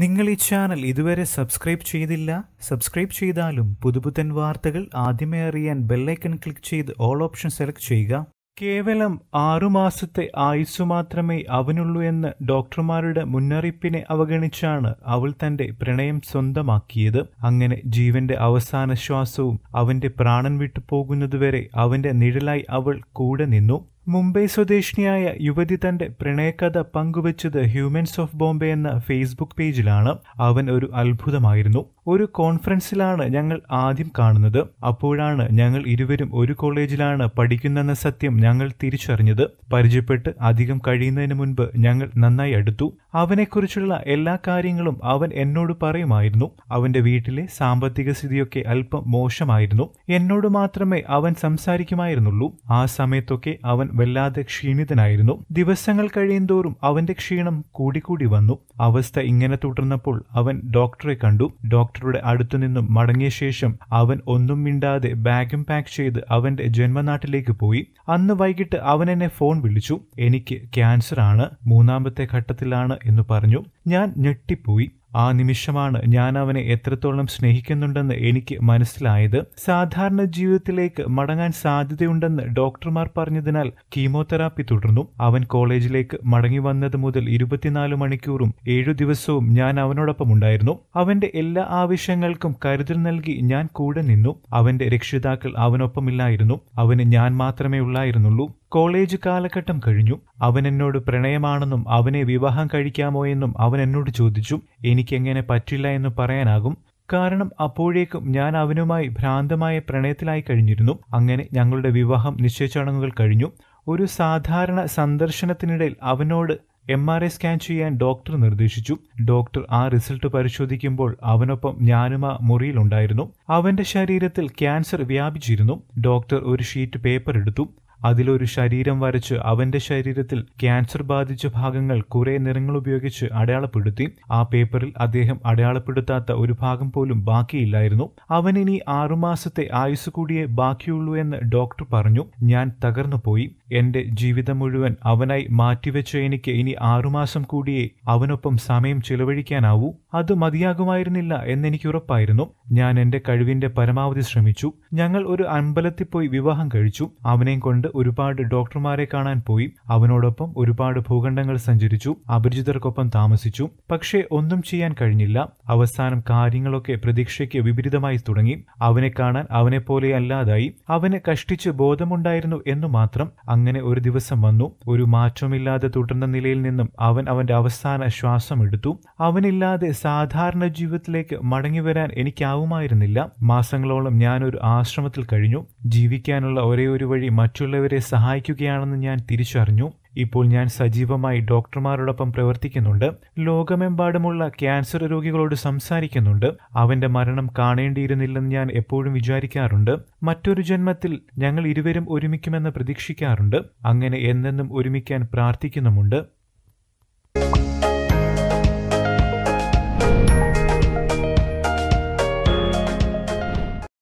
നിങ്ങൾ ഈ ചാനൽ ഇതുവരെ സബ്സ്ക്രൈബ് ചെയ്തില്ല സബ്സ്ക്രൈബ് ചെയ്താലും പുതുപുത്തൻ വാർത്തകൾ ആദ്യമേ അറിയാൻ ബെല്ലൈക്കൺ ക്ലിക്ക് ചെയ്ത് ഓൾ ഓപ്ഷൻ സെലക്ട് ചെയ്യുക കേവലം ആറുമാസത്തെ ആയുസ് മാത്രമേ അവനുള്ളൂ എന്ന് ഡോക്ടർമാരുടെ മുന്നറിയിപ്പിനെ അവഗണിച്ചാണ് അവൾ തന്റെ പ്രണയം സ്വന്തമാക്കിയത് അങ്ങനെ ജീവന്റെ അവസാന ശ്വാസവും അവന്റെ പ്രാണൻ വിട്ടുപോകുന്നതുവരെ അവന്റെ നിഴലായി അവൾ കൂടെ നിന്നു മുംബൈ സ്വദേശിനിയായ യുവതി തന്റെ പ്രണയകഥ പങ്കുവച്ചത് ഹ്യൂമൻസ് ഓഫ് ബോംബെ എന്ന ഫേസ്ബുക്ക് പേജിലാണ് അവൻ ഒരു അത്ഭുതമായിരുന്നു ഒരു കോൺഫറൻസിലാണ് ഞങ്ങൾ ആദ്യം കാണുന്നത് അപ്പോഴാണ് ഞങ്ങൾ ഇരുവരും ഒരു കോളേജിലാണ് പഠിക്കുന്നെന്ന സത്യം ഞങ്ങൾ തിരിച്ചറിഞ്ഞത് പരിചയപ്പെട്ട് അധികം കഴിയുന്നതിന് മുൻപ് ഞങ്ങൾ നന്നായി അടുത്തു അവനെക്കുറിച്ചുള്ള എല്ലാ കാര്യങ്ങളും അവൻ എന്നോട് പറയുമായിരുന്നു അവന്റെ വീട്ടിലെ സാമ്പത്തിക സ്ഥിതിയൊക്കെ അല്പം മോശമായിരുന്നു എന്നോട് മാത്രമേ അവൻ സംസാരിക്കുമായിരുന്നുള്ളൂ ആ സമയത്തൊക്കെ അവൻ വല്ലാതെ ക്ഷീണിതനായിരുന്നു ദിവസങ്ങൾ കഴിയുന്തോറും അവന്റെ ക്ഷീണം കൂടിക്കൂടി വന്നു അവസ്ഥ ഇങ്ങനെ തുടർന്നപ്പോൾ അവൻ ഡോക്ടറെ കണ്ടു ഡോക്ടർ ഡോക്ടറുടെ അടുത്തു നിന്നും മടങ്ങിയ ശേഷം അവൻ ഒന്നും മിണ്ടാതെ ബാഗും പാക്ക് ചെയ്ത് അവന്റെ ജന്മനാട്ടിലേക്ക് പോയി അന്ന് വൈകിട്ട് അവൻ എന്നെ ഫോൺ വിളിച്ചു എനിക്ക് ക്യാൻസർ ആണ് മൂന്നാമത്തെ ഘട്ടത്തിലാണ് എന്ന് പറഞ്ഞു ഞാൻ ഞെട്ടിപ്പോയി ആ നിമിഷമാണ് ഞാൻ അവനെ എത്രത്തോളം സ്നേഹിക്കുന്നുണ്ടെന്ന് എനിക്ക് മനസ്സിലായത് സാധാരണ ജീവിതത്തിലേക്ക് മടങ്ങാൻ സാധ്യതയുണ്ടെന്ന് ഡോക്ടർമാർ പറഞ്ഞതിനാൽ കീമോതെറാപ്പി തുടർന്നു അവൻ കോളേജിലേക്ക് മടങ്ങി വന്നത് മുതൽ ഇരുപത്തിനാല് മണിക്കൂറും ഏഴു ദിവസവും ഞാൻ അവനോടൊപ്പം ഉണ്ടായിരുന്നു അവന്റെ എല്ലാ ആവശ്യങ്ങൾക്കും കരുതൽ നൽകി ഞാൻ കൂടെ നിന്നു അവന്റെ രക്ഷിതാക്കൾ അവനൊപ്പമില്ലായിരുന്നു അവന് ഞാൻ മാത്രമേ ഉള്ളായിരുന്നുള്ളൂ കോളേജ് കാലഘട്ടം കഴിഞ്ഞു അവൻ എന്നോട് പ്രണയമാണെന്നും അവനെ വിവാഹം കഴിക്കാമോ എന്നും അവൻ എന്നോട് ചോദിച്ചു എനിക്കെങ്ങനെ പറ്റില്ല എന്ന് പറയാനാകും കാരണം അപ്പോഴേക്കും ഞാൻ അവനുമായി ഭ്രാന്തമായ പ്രണയത്തിലായി കഴിഞ്ഞിരുന്നു അങ്ങനെ ഞങ്ങളുടെ വിവാഹം നിശ്ചയചടങ്ങുകൾ കഴിഞ്ഞു ഒരു സാധാരണ സന്ദർശനത്തിനിടയിൽ അവനോട് എം ആർ ഐ സ്കാൻ ചെയ്യാൻ ഡോക്ടർ നിർദ്ദേശിച്ചു ഡോക്ടർ ആ റിസൾട്ട് പരിശോധിക്കുമ്പോൾ അവനൊപ്പം ഞാനും ആ മുറിയിലുണ്ടായിരുന്നു അവന്റെ ശരീരത്തിൽ ക്യാൻസർ വ്യാപിച്ചിരുന്നു ഡോക്ടർ ഒരു ഷീറ്റ് പേപ്പർ എടുത്തു അതിലൊരു ശരീരം വരച്ച് അവന്റെ ശരീരത്തിൽ ക്യാൻസർ ബാധിച്ച ഭാഗങ്ങൾ കുറെ നിറങ്ങൾ ഉപയോഗിച്ച് അടയാളപ്പെടുത്തി ആ പേപ്പറിൽ അദ്ദേഹം അടയാളപ്പെടുത്താത്ത ഒരു ഭാഗം പോലും ബാക്കിയില്ലായിരുന്നു അവനിനി ആറുമാസത്തെ ആയുസ് കൂടിയേ ബാക്കിയുള്ളൂ എന്ന് ഡോക്ടർ പറഞ്ഞു ഞാൻ തകർന്നുപോയി എന്റെ ജീവിതം മുഴുവൻ അവനായി മാറ്റിവെച്ച എനിക്ക് ഇനി ആറുമാസം കൂടിയേ അവനൊപ്പം സമയം ചിലവഴിക്കാനാവൂ അത് മതിയാകുമായിരുന്നില്ല എന്നെനിക്ക് ഉറപ്പായിരുന്നു ഞാൻ എന്റെ കഴിവിന്റെ പരമാവധി ശ്രമിച്ചു ഞങ്ങൾ ഒരു അമ്പലത്തിൽ പോയി വിവാഹം കഴിച്ചു അവനെയും കൊണ്ട് ഒരുപാട് ഡോക്ടർമാരെ കാണാൻ പോയി അവനോടൊപ്പം ഒരുപാട് ഭൂഖണ്ഡങ്ങൾ സഞ്ചരിച്ചു അപരിചിതർക്കൊപ്പം താമസിച്ചു പക്ഷേ ഒന്നും ചെയ്യാൻ കഴിഞ്ഞില്ല അവസാനം കാര്യങ്ങളൊക്കെ പ്രതീക്ഷയ്ക്ക് വിപരീതമായി തുടങ്ങി അവനെ കാണാൻ അവനെപ്പോലെ അല്ലാതായി അവന് കഷ്ടിച്ച് ബോധമുണ്ടായിരുന്നു എന്നു മാത്രം അങ്ങനെ ഒരു ദിവസം വന്നു ഒരു മാറ്റമില്ലാതെ തുടർന്ന നിലയിൽ നിന്നും അവൻ അവന്റെ അവസാന ശ്വാസം എടുത്തു അവനില്ലാതെ സാധാരണ ജീവിതത്തിലേക്ക് മടങ്ങിവരാൻ എനിക്കാവുമായിരുന്നില്ല മാസങ്ങളോളം ഞാനൊരു ആശ്രമത്തിൽ കഴിഞ്ഞു ജീവിക്കാനുള്ള ഒരേ ഒരു വഴി മറ്റുള്ള മറ്റുള്ളവരെ സഹായിക്കുകയാണെന്ന് ഞാൻ തിരിച്ചറിഞ്ഞു ഇപ്പോൾ ഞാൻ സജീവമായി ഡോക്ടർമാരോടൊപ്പം പ്രവർത്തിക്കുന്നുണ്ട് ലോകമെമ്പാടുമുള്ള ക്യാൻസർ രോഗികളോട് സംസാരിക്കുന്നുണ്ട് അവന്റെ മരണം കാണേണ്ടിയിരുന്നില്ലെന്ന് ഞാൻ എപ്പോഴും വിചാരിക്കാറുണ്ട് മറ്റൊരു ജന്മത്തിൽ ഞങ്ങൾ ഇരുവരും ഒരുമിക്കുമെന്ന് പ്രതീക്ഷിക്കാറുണ്ട് അങ്ങനെ എന്നെന്നും ഒരുമിക്കാൻ പ്രാർത്ഥിക്കുന്നുമുണ്ട്